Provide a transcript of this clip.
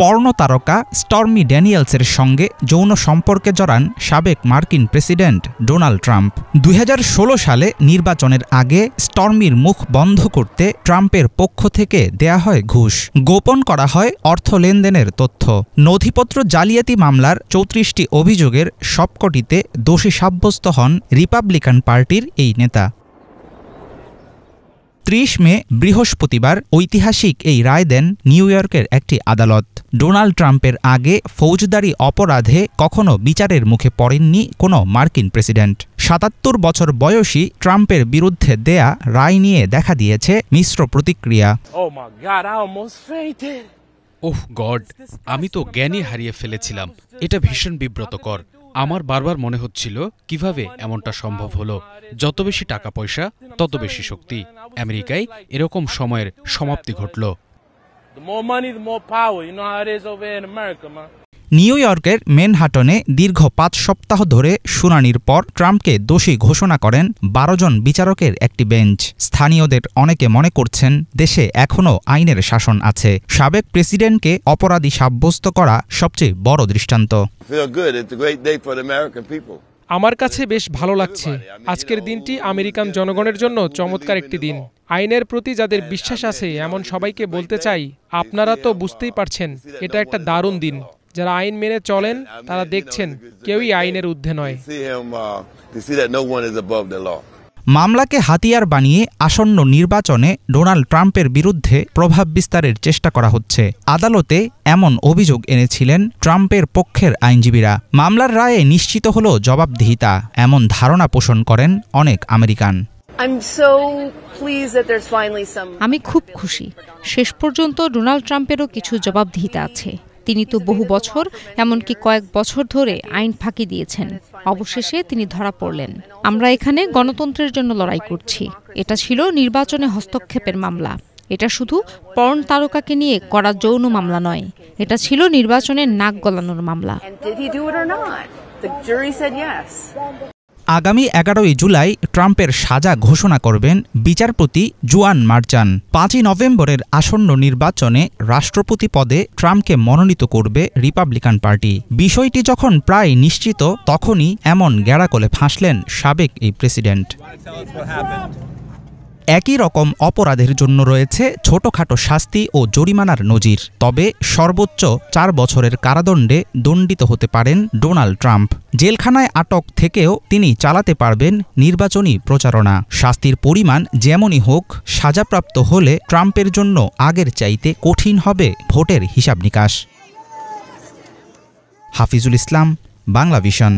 পর্ণ তারকা স্টর্মি ড্যানিয়েলসের সঙ্গে যৌন সম্পর্কে জড়ান সাবেক মার্কিন প্রেসিডেন্ট ডোনাল্ড ট্রাম্প দুই সালে নির্বাচনের আগে স্টর্মির মুখ বন্ধ করতে ট্রাম্পের পক্ষ থেকে দেয়া হয় ঘুষ গোপন করা হয় অর্থ লেনদেনের তথ্য নথিপত্র জালিয়াতি মামলার চৌত্রিশটি অভিযোগের সবকটিতে দোষী সাব্যস্ত হন রিপাবলিকান পার্টির এই নেতা ত্রিশ মে বৃহস্পতিবার ঐতিহাসিক এই রায় দেন নিউ ইয়র্কের একটি আদালত ডোনাল্ড ট্রাম্পের আগে ফৌজদারি অপরাধে কখনো বিচারের মুখে পড়েননি কোনো মার্কিন প্রেসিডেন্ট সাতাত্তর বছর বয়সী ট্রাম্পের বিরুদ্ধে দেয়া রায় নিয়ে দেখা দিয়েছে মিশ্র প্রতিক্রিয়া oh ওহ গড আমি তো জ্ঞানই হারিয়ে ফেলেছিলাম এটা ভীষণ বিব্রতকর আমার বারবার মনে হচ্ছিল কিভাবে এমনটা সম্ভব হলো যত বেশি টাকা পয়সা তত বেশি শক্তি আমেরিকায় এরকম সময়ের সমাপ্তি ঘটল The more money, the more power. You know how it is over here in America, man. নিউ ইয়র্কের মেনহাটনে দীর্ঘ পাঁচ সপ্তাহ ধরে শুনানির পর ট্রাম্পকে দোষী ঘোষণা করেন বারো জন বিচারকের একটি বেঞ্চ স্থানীয়দের অনেকে মনে করছেন দেশে এখনও আইনের শাসন আছে সাবেক প্রেসিডেন্টকে অপরাধী সাব্যস্ত করা সবচেয়ে বড় দৃষ্টান্ত আমার কাছে বেশ ভালো লাগছে আজকের দিনটি আমেরিকান জনগণের জন্য চমৎকার একটি দিন আইনের প্রতি যাদের বিশ্বাস আছে এমন সবাইকে বলতে চাই আপনারা তো বুঝতেই পারছেন এটা একটা দারুণ দিন যারা আইন মেনে চলেন তারা দেখছেন কেউই আইনের ঊর্ধ্বে নয় মামলাকে হাতিয়ার বানিয়ে আসন্ন নির্বাচনে ডোনাল্ড ট্রাম্পের বিরুদ্ধে প্রভাব বিস্তারের চেষ্টা করা হচ্ছে আদালতে এমন অভিযোগ এনেছিলেন ট্রাম্পের পক্ষের আইনজীবীরা মামলার রায়ে নিশ্চিত হল জবাবদিহিতা এমন ধারণা পোষণ করেন অনেক আমেরিকান আমি খুব খুশি শেষ পর্যন্ত ডোনাল্ড ট্রাম্পেরও কিছু জবাবদিহিতা আছে তিনি তো বহু বছর এমনকি কয়েক বছর ধরে আইন ফাঁকি দিয়েছেন অবশেষে তিনি ধরা পড়লেন আমরা এখানে গণতন্ত্রের জন্য লড়াই করছি এটা ছিল নির্বাচনে হস্তক্ষেপের মামলা এটা শুধু পর্ন তারকাকে নিয়ে করা যৌন মামলা নয় এটা ছিল নির্বাচনের নাক গলানোর মামলা আগামী এগারোই জুলাই ট্রাম্পের সাজা ঘোষণা করবেন বিচারপতি জুয়ান মার্চান পাঁচই নভেম্বরের আসন্ন নির্বাচনে রাষ্ট্রপতি পদে ট্রাম্পকে মনোনীত করবে রিপাবলিকান পার্টি বিষয়টি যখন প্রায় নিশ্চিত তখনই এমন গ্যাড়াকলে ফাঁসলেন সাবেক এই প্রেসিডেন্ট একই রকম অপরাধের জন্য রয়েছে ছোটখাটো শাস্তি ও জরিমানার নজির তবে সর্বোচ্চ চার বছরের কারাদণ্ডে দণ্ডিত হতে পারেন ডোনাল্ড ট্রাম্প জেলখানায় আটক থেকেও তিনি চালাতে পারবেন নির্বাচনী প্রচারণা শাস্তির পরিমাণ যেমনই হোক সাজাপ্রাপ্ত হলে ট্রাম্পের জন্য আগের চাইতে কঠিন হবে ভোটের হিসাব নিকাশ হাফিজুল ইসলাম বাংলা